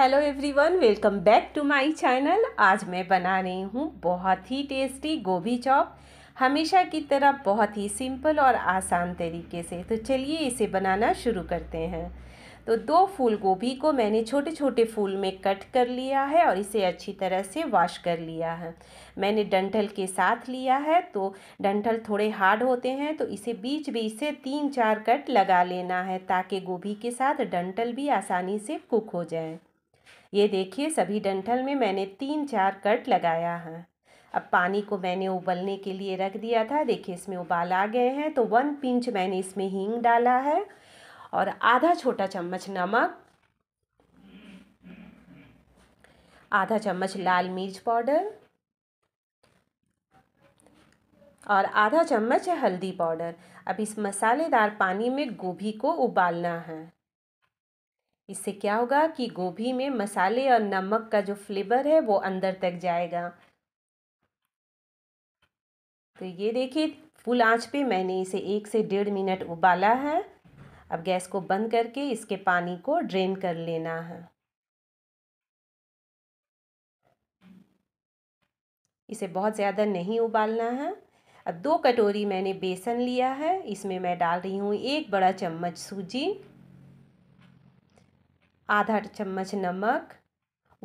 hello everyone welcome back to my channel आज मैं बना रही हूँ बहुत ही टेस्टी गोभी चॉप हमेशा की तरह बहुत ही सिंपल और आसान तरीके से तो चलिए इसे बनाना शुरू करते हैं तो दो फूल गोभी को मैंने छोटे छोटे फूल में कट कर लिया है और इसे अच्छी तरह से वॉश कर लिया है मैंने डंठल के साथ लिया है तो डंठल थोड़े हार्ड होते हैं तो इसे बीच बीच से तीन चार कट लगा लेना है ताकि गोभी के साथ डंठल भी आसानी से कुक हो जाए ये देखिए सभी डंठल में मैंने तीन चार कट लगाया है अब पानी को मैंने उबलने के लिए रख दिया था देखिए इसमें उबाल आ गए हैं तो वन पिंच मैंने इसमें हींग डाला है और आधा छोटा चम्मच नमक आधा चम्मच लाल मिर्च पाउडर और आधा चम्मच हल्दी पाउडर अब इस मसालेदार पानी में गोभी को उबालना है इससे क्या होगा कि गोभी में मसाले और नमक का जो फ्लेवर है वो अंदर तक जाएगा तो ये देखिए फुल आंच पे मैंने इसे एक से डेढ़ मिनट उबाला है अब गैस को बंद करके इसके पानी को ड्रेन कर लेना है इसे बहुत ज़्यादा नहीं उबालना है अब दो कटोरी मैंने बेसन लिया है इसमें मैं डाल रही हूँ एक बड़ा चम्मच सूजी आधा चम्मच नमक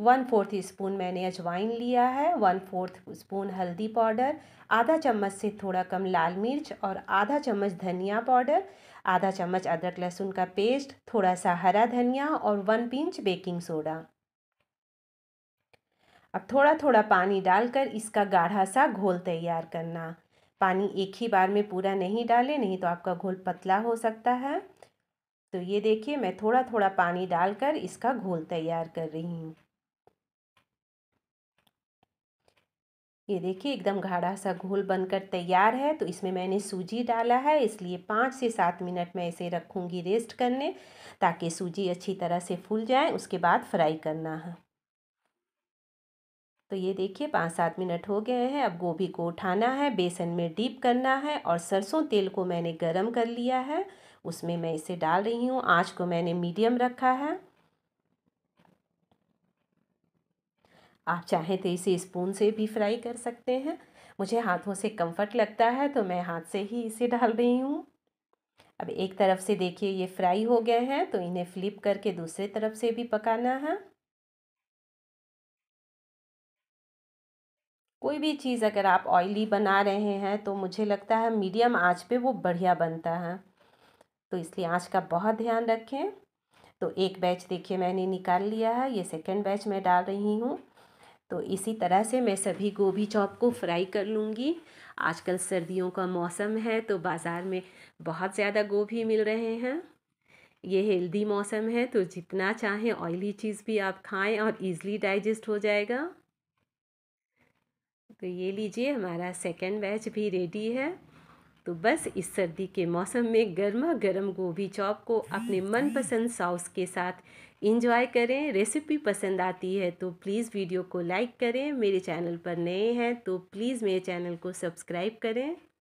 वन फोर्थ स्पून मैंने अजवाइन लिया है वन फोर्थ स्पून हल्दी पाउडर आधा चम्मच से थोड़ा कम लाल मिर्च और आधा चम्मच धनिया पाउडर आधा चम्मच अदरक लहसुन का पेस्ट थोड़ा सा हरा धनिया और वन पिंच बेकिंग सोडा अब थोड़ा थोड़ा पानी डालकर इसका गाढ़ा सा घोल तैयार करना पानी एक ही बार में पूरा नहीं डालें नहीं तो आपका घोल पतला हो सकता है तो ये देखिए मैं थोड़ा थोड़ा पानी डालकर इसका घोल तैयार कर रही हूँ ये देखिए एकदम गाढ़ा सा घोल बनकर तैयार है तो इसमें मैंने सूजी डाला है इसलिए पाँच से सात मिनट मैं इसे रखूँगी रेस्ट करने ताकि सूजी अच्छी तरह से फूल जाए उसके बाद फ्राई करना है तो ये देखिए पाँच सात मिनट हो गए हैं अब गोभी को उठाना है बेसन में डीप करना है और सरसों तेल को मैंने गर्म कर लिया है उसमें मैं इसे डाल रही हूँ आँच को मैंने मीडियम रखा है आप चाहें तो इसे स्पून से भी फ्राई कर सकते हैं मुझे हाथों से कंफर्ट लगता है तो मैं हाथ से ही इसे डाल रही हूँ अब एक तरफ से देखिए ये फ्राई हो गए हैं तो इन्हें फ्लिप करके दूसरे तरफ से भी पकाना है कोई भी चीज़ अगर आप ऑयली बना रहे हैं तो मुझे लगता है मीडियम आँच पे वो बढ़िया बनता है तो इसलिए आँच का बहुत ध्यान रखें तो एक बैच देखिए मैंने निकाल लिया है ये सेकेंड बैच मैं डाल रही हूँ तो इसी तरह से मैं सभी गोभी चॉप को फ्राई कर लूँगी आजकल सर्दियों का मौसम है तो बाज़ार में बहुत ज़्यादा गोभी मिल रहे हैं ये हेल्दी मौसम है तो जितना चाहें ऑयली चीज़ भी आप खाएं और ईज़िली डाइजेस्ट हो जाएगा तो ये लीजिए हमारा सेकेंड बैच भी रेडी है तो बस इस सर्दी के मौसम में गर्मा गर्म गोभी चॉप को अपने मनपसंद सॉस के साथ इंजॉय करें रेसिपी पसंद आती है तो प्लीज़ वीडियो को लाइक करें मेरे चैनल पर नए हैं तो प्लीज़ मेरे चैनल को सब्सक्राइब करें